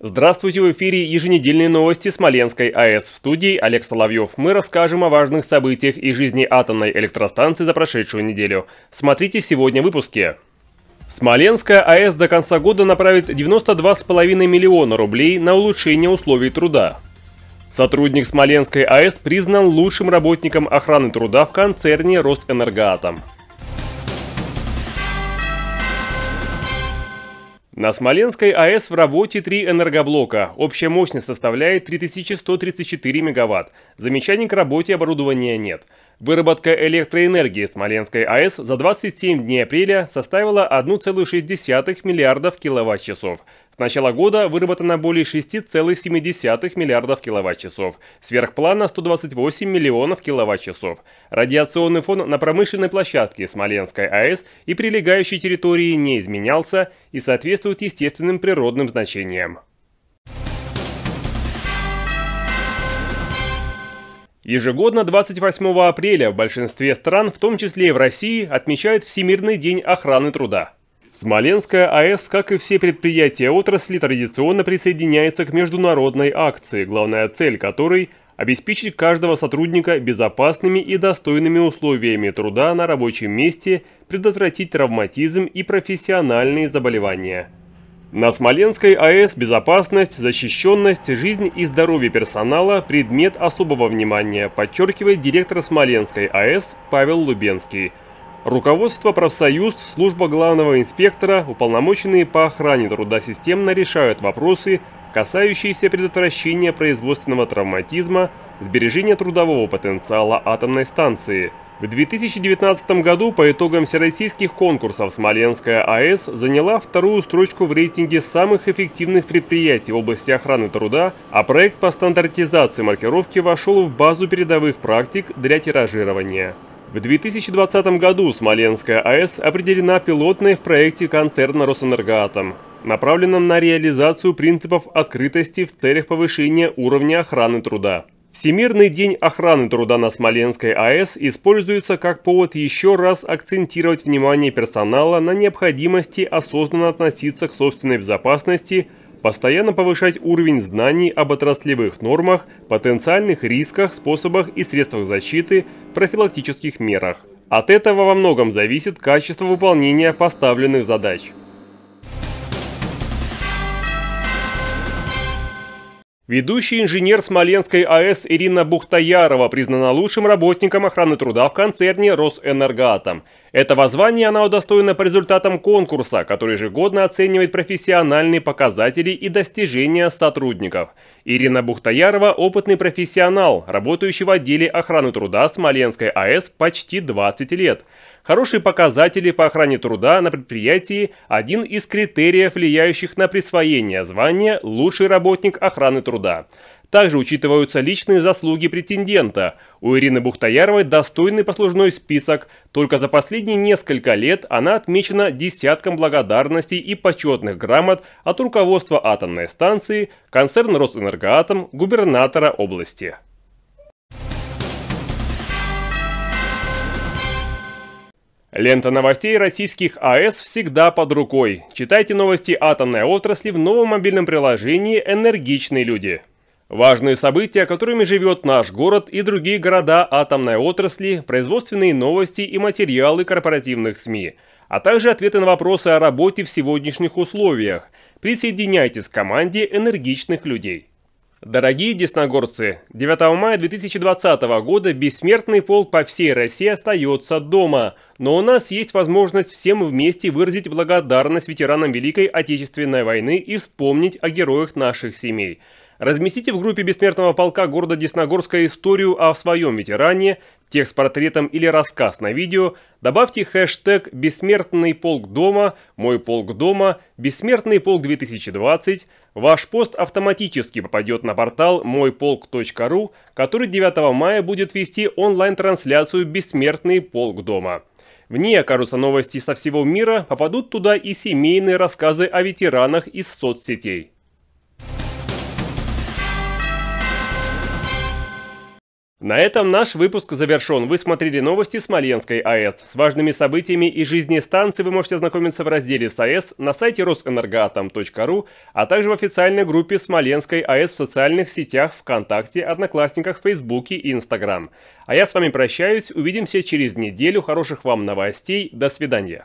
Здравствуйте, в эфире еженедельные новости Смоленской АЭС. В студии Олег Соловьев. Мы расскажем о важных событиях и жизни атомной электростанции за прошедшую неделю. Смотрите сегодня в выпуске. Смоленская АЭС до конца года направит 92,5 миллиона рублей на улучшение условий труда. Сотрудник Смоленской АЭС признан лучшим работником охраны труда в концерне Ростэнергоатом. На Смоленской АЭС в работе три энергоблока. Общая мощность составляет 3134 мегаватт. Замечаний к работе оборудования нет. Выработка электроэнергии Смоленской АЭС за 27 дней апреля составила 1,6 миллиардов киловатт-часов. С начала года выработано более 6,7 миллиардов киловатт-часов, сверхплана 128 миллионов киловатт-часов. Радиационный фон на промышленной площадке Смоленской АЭС и прилегающей территории не изменялся и соответствует естественным природным значениям. Ежегодно 28 апреля в большинстве стран, в том числе и в России, отмечают Всемирный день охраны труда. Смоленская АЭС, как и все предприятия отрасли, традиционно присоединяется к международной акции, главная цель которой – обеспечить каждого сотрудника безопасными и достойными условиями труда на рабочем месте, предотвратить травматизм и профессиональные заболевания. На Смоленской АЭС безопасность, защищенность, жизнь и здоровье персонала – предмет особого внимания, подчеркивает директор Смоленской АЭС Павел Лубенский – Руководство, профсоюз, служба главного инспектора, уполномоченные по охране труда системно решают вопросы, касающиеся предотвращения производственного травматизма, сбережения трудового потенциала атомной станции. В 2019 году по итогам всероссийских конкурсов Смоленская АЭС заняла вторую строчку в рейтинге самых эффективных предприятий в области охраны труда, а проект по стандартизации маркировки вошел в базу передовых практик для тиражирования. В 2020 году Смоленская АЭС определена пилотной в проекте концерна «Росэнергоатом», направленном на реализацию принципов открытости в целях повышения уровня охраны труда. Всемирный день охраны труда на Смоленской АЭС используется как повод еще раз акцентировать внимание персонала на необходимости осознанно относиться к собственной безопасности – Постоянно повышать уровень знаний об отраслевых нормах, потенциальных рисках, способах и средствах защиты, профилактических мерах. От этого во многом зависит качество выполнения поставленных задач. Ведущий инженер Смоленской АЭС Ирина Бухтаярова признана лучшим работником охраны труда в концерне «Росэнергоатом». Этого звания она удостоена по результатам конкурса, который ежегодно оценивает профессиональные показатели и достижения сотрудников – Ирина Бухтаярова – опытный профессионал, работающий в отделе охраны труда Смоленской АЭС почти 20 лет. Хорошие показатели по охране труда на предприятии – один из критериев, влияющих на присвоение звания «Лучший работник охраны труда». Также учитываются личные заслуги претендента. У Ирины Бухтаяровой достойный послужной список. Только за последние несколько лет она отмечена десятком благодарностей и почетных грамот от руководства атомной станции, концерна Росэнергоатом, губернатора области. Лента новостей российских АЭС всегда под рукой. Читайте новости атомной отрасли в новом мобильном приложении «Энергичные люди». Важные события, которыми живет наш город и другие города атомной отрасли, производственные новости и материалы корпоративных СМИ, а также ответы на вопросы о работе в сегодняшних условиях. Присоединяйтесь к команде энергичных людей. Дорогие десногорцы, 9 мая 2020 года бессмертный полк по всей России остается дома, но у нас есть возможность всем вместе выразить благодарность ветеранам Великой Отечественной войны и вспомнить о героях наших семей – Разместите в группе бессмертного полка города Десногорска историю о своем ветеране, текст с портретом или рассказ на видео, добавьте хэштег «Бессмертный полк дома», «Мой полк дома», «Бессмертный полк 2020», Ваш пост автоматически попадет на портал мойполк.ру, который 9 мая будет вести онлайн-трансляцию «Бессмертный полк дома». В ней окажутся новости со всего мира, попадут туда и семейные рассказы о ветеранах из соцсетей. На этом наш выпуск завершен. Вы смотрели новости Смоленской АЭС. С важными событиями и жизни станции вы можете ознакомиться в разделе с АЭС на сайте росэнергоатом.ру, а также в официальной группе Смоленской АЭС в социальных сетях ВКонтакте, Одноклассниках, Фейсбуке и Инстаграм. А я с вами прощаюсь. Увидимся через неделю. Хороших вам новостей. До свидания.